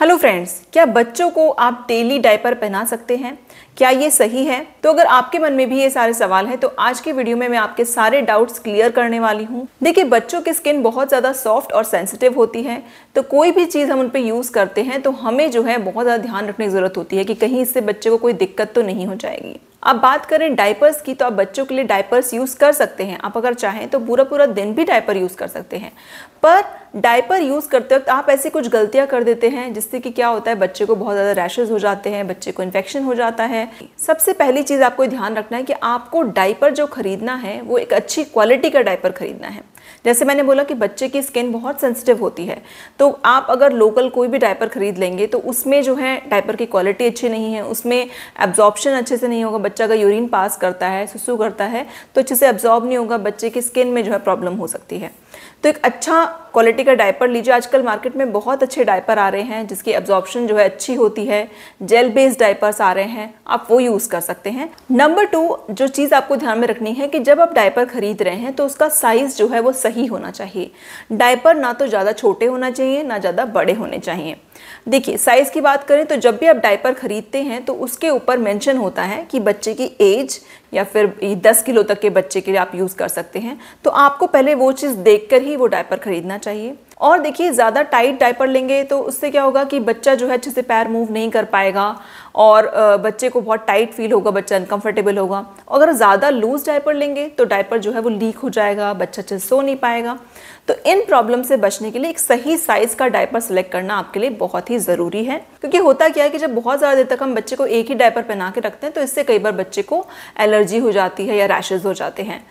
hello friends क्या बच्चों को आप डेली डायपर पहना सकते हैं क्या ये सही है तो अगर आपके मन में भी ये सारे सवाल हैं तो आज की वीडियो में मैं आपके सारे डाउट्स क्लियर करने वाली हूँ देखिए बच्चों की स्किन बहुत ज़्यादा सॉफ्ट और सेंसिटिव होती है तो कोई भी चीज़ हम उन पर यूज़ करते हैं तो हमें जो है बहुत ज़्यादा ध्यान रखने की ज़रूरत होती है कि कहीं इससे बच्चे को कोई दिक्कत तो नहीं हो जाएगी अब बात करें डायपर्स की तो आप बच्चों के लिए डायपर्स यूज़ कर सकते हैं आप अगर चाहें तो पूरा पूरा दिन भी डायपर यूज़ कर सकते हैं पर डायपर यूज़ करते वक्त आप ऐसी कुछ गलतियां कर देते हैं जिससे कि क्या होता है बच्चे को बहुत ज़्यादा रैशेज़ हो जाते हैं बच्चे को इन्फेक्शन हो जाता है सबसे पहली चीज़ आपको ध्यान रखना है कि आपको डायपर जो खरीदना है वो एक अच्छी क्वालिटी का डायपर खरीदना है जैसे मैंने बोला कि बच्चे की स्किन बहुत सेंसिटिव होती है तो आप अगर लोकल कोई भी डायपर ख़रीद लेंगे तो उसमें जो है डायपर की क्वालिटी अच्छी नहीं है उसमें एब्जॉर्प्शन अच्छे से नहीं होगा बच्चा अगर यूरिन पास करता है सुसू करता है तो अच्छे से एब्जॉर्ब नहीं होगा बच्चे की स्किन में जो है प्रॉब्लम हो सकती है तो एक अच्छा क्वालिटी का डायपर लीजिए आजकल मार्केट में बहुत अच्छे डायपर आ रहे हैं जिसकी एब्जॉर्प्शन जो है अच्छी होती है जेल बेस्ड डायपर्स आ रहे हैं आप वो यूज़ कर सकते हैं नंबर टू जो चीज़ आपको ध्यान में रखनी है कि जब आप डायपर खरीद रहे हैं तो उसका साइज़ जो है वो सही होना चाहिए डायपर ना तो ज़्यादा छोटे होना चाहिए ना ज़्यादा बड़े होने चाहिए देखिए साइज़ की बात करें तो जब भी आप डायपर खरीदते हैं तो उसके ऊपर मेंशन होता है कि बच्चे की एज या फिर 10 किलो तक के बच्चे के लिए आप यूज़ कर सकते हैं तो आपको पहले वो चीज़ देख ही वो डायपर ख़रीदना चाहिए और देखिए ज़्यादा टाइट डायपर लेंगे तो उससे क्या होगा कि बच्चा जो है अच्छे से पैर मूव नहीं कर पाएगा और बच्चे को बहुत टाइट फील होगा बच्चा अनकंफर्टेबल होगा अगर ज़्यादा लूज डायपर लेंगे तो डायपर जो है वो लीक हो जाएगा बच्चा अच्छे सो नहीं पाएगा तो इन प्रॉब्लम से बचने के लिए एक सही साइज़ का डायपर सेलेक्ट करना आपके लिए बहुत ही ज़रूरी है क्योंकि होता क्या है कि जब बहुत ज़्यादा देर तक हम बच्चे को एक ही डायपर पहना के रखते हैं तो इससे कई बार बच्चे को एलर्जी हो जाती है या रैशेज़ हो जाते हैं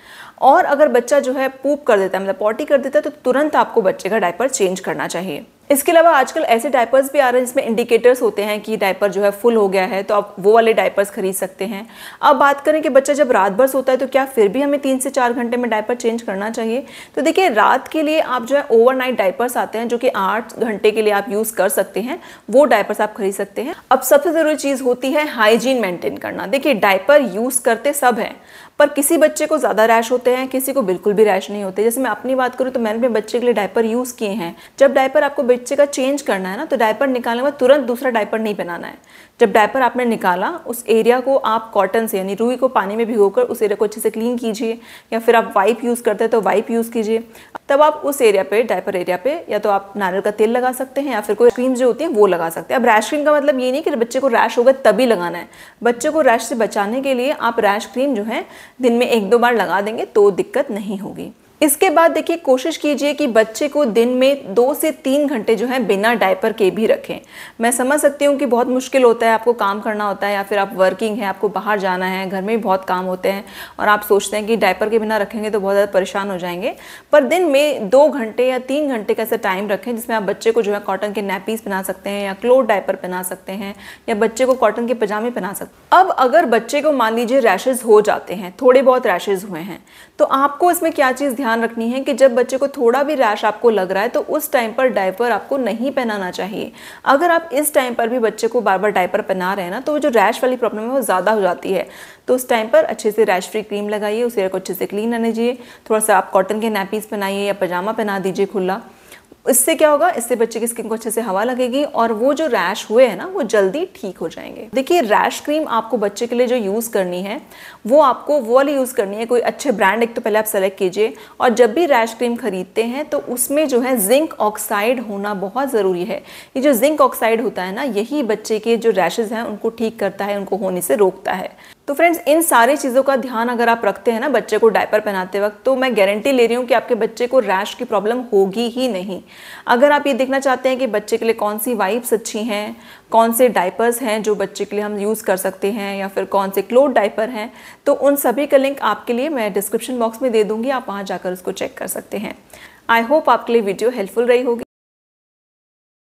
और अगर बच्चा जो है पूप कर देता है मतलब पॉटी कर देता है तो तुरंत आपको बच्चे का डायपर चेंज करना चाहिए इसके अलावा आजकल ऐसे डायपर्स भी आ रहे हैं जिसमें इंडिकेटर्स होते हैं कि डायपर जो है फुल हो गया है तो आप वो वाले डायपर्स खरीद सकते हैं अब बात करें कि बच्चा जब रात भर सोता है तो क्या फिर भी हमें तीन से चार घंटे में डायपर चेंज करना चाहिए तो देखिए रात के लिए आप जो है ओवरनाइट डायपर्स आते हैं जो कि आठ घंटे के लिए आप यूज़ कर सकते हैं वो डायपर्स आप खरीद सकते हैं अब सबसे ज़रूरी चीज़ होती है हाइजीन मेंटेन करना देखिए डायपर यूज़ करते सब हैं पर किसी बच्चे को ज़्यादा रैश होते हैं किसी को बिल्कुल भी रैश नहीं होते जैसे मैं अपनी बात करूँ तो मैंने अपने बच्चे के लिए डायपर यूज़ किए हैं जब डायपर आपको बच्चे का चेंज करना है ना तो डायपर निकालने के तुरंत दूसरा डायपर नहीं पहनाना है जब डायपर आपने निकाला उस एरिया को आप कॉटन से यानी रूई को पानी में भिगोकर उस एरिया को अच्छे से क्लीन कीजिए या फिर आप वाइप यूज़ करते हैं तो वाइप यूज़ कीजिए तब आप उस एरिया पे डायपर एरिया पे या तो आप नारियल का तेल लगा सकते हैं या फिर कोई क्रीम जो होती है वो लगा सकते हैं अब रैश क्रीम का मतलब ये नहीं कि बच्चे को रैश होगा तभी लगाना है बच्चे को रैश से बचाने के लिए आप रैश क्रीम जो है दिन में एक दो बार लगा देंगे तो दिक्कत नहीं होगी इसके बाद देखिए कोशिश कीजिए कि बच्चे को दिन में दो से तीन घंटे जो है बिना डायपर के भी रखें मैं समझ सकती हूँ कि बहुत मुश्किल होता है आपको काम करना होता है या फिर आप वर्किंग है आपको बाहर जाना है घर में भी बहुत काम होते हैं और आप सोचते हैं कि डायपर के बिना रखेंगे तो बहुत ज़्यादा परेशान हो जाएंगे पर दिन में दो घंटे या तीन घंटे का ऐसा टाइम रखें जिसमें आप बच्चे को जो है कॉटन के नैपीस पहना सकते हैं या क्लोथ डायपर पहना सकते हैं या बच्चे को कॉटन के पजामे पहना सकते हैं अब अगर बच्चे को मान लीजिए रैशेज़ हो जाते हैं थोड़े बहुत रैशेज़ हुए हैं तो आपको इसमें क्या चीज़ ध्यान रखनी है कि जब बच्चे को थोड़ा भी रैश आपको लग रहा है तो उस टाइम पर डायपर आपको नहीं पहनाना चाहिए अगर आप इस टाइम पर भी बच्चे को बार बार डायपर पहना रहे हैं ना तो जो रैश वाली प्रॉब्लम है वो ज़्यादा हो जाती है तो उस टाइम पर अच्छे से रैश फ्री क्रीम लगाइए उस एयर को अच्छे से क्लीन रहने दीजिए थोड़ा सा आप कॉटन के नैपीज पहनाइए या पजामा पहना दीजिए खुला इससे क्या होगा इससे बच्चे की स्किन को अच्छे से हवा लगेगी और वो जो रैश हुए हैं ना वो जल्दी ठीक हो जाएंगे देखिए रैश क्रीम आपको बच्चे के लिए जो यूज़ करनी है वो आपको वो वाली यूज़ करनी है कोई अच्छे ब्रांड एक तो पहले आप सेलेक्ट कीजिए और जब भी रैश क्रीम खरीदते हैं तो उसमें जो है जिंक ऑक्साइड होना बहुत ज़रूरी है ये जो जिंक ऑक्साइड होता है ना यही बच्चे के जो रैशेज़ हैं उनको ठीक करता है उनको होने से रोकता है तो फ्रेंड्स इन सारी चीज़ों का ध्यान अगर आप रखते हैं ना बच्चे को डायपर पहनाते वक्त तो मैं गारंटी ले रही हूँ कि आपके बच्चे को रैश की प्रॉब्लम होगी ही नहीं अगर आप ये देखना चाहते हैं कि बच्चे के लिए कौन सी वाइप्स अच्छी हैं कौन से डायपर्स हैं जो बच्चे के लिए हम यूज़ कर सकते हैं या फिर कौन से क्लोथ डाइपर हैं तो उन सभी का लिंक आपके लिए मैं डिस्क्रिप्शन बॉक्स में दे दूँगी आप वहाँ जाकर उसको चेक कर सकते हैं आई होप आपके लिए वीडियो हेल्पफुल रही होगी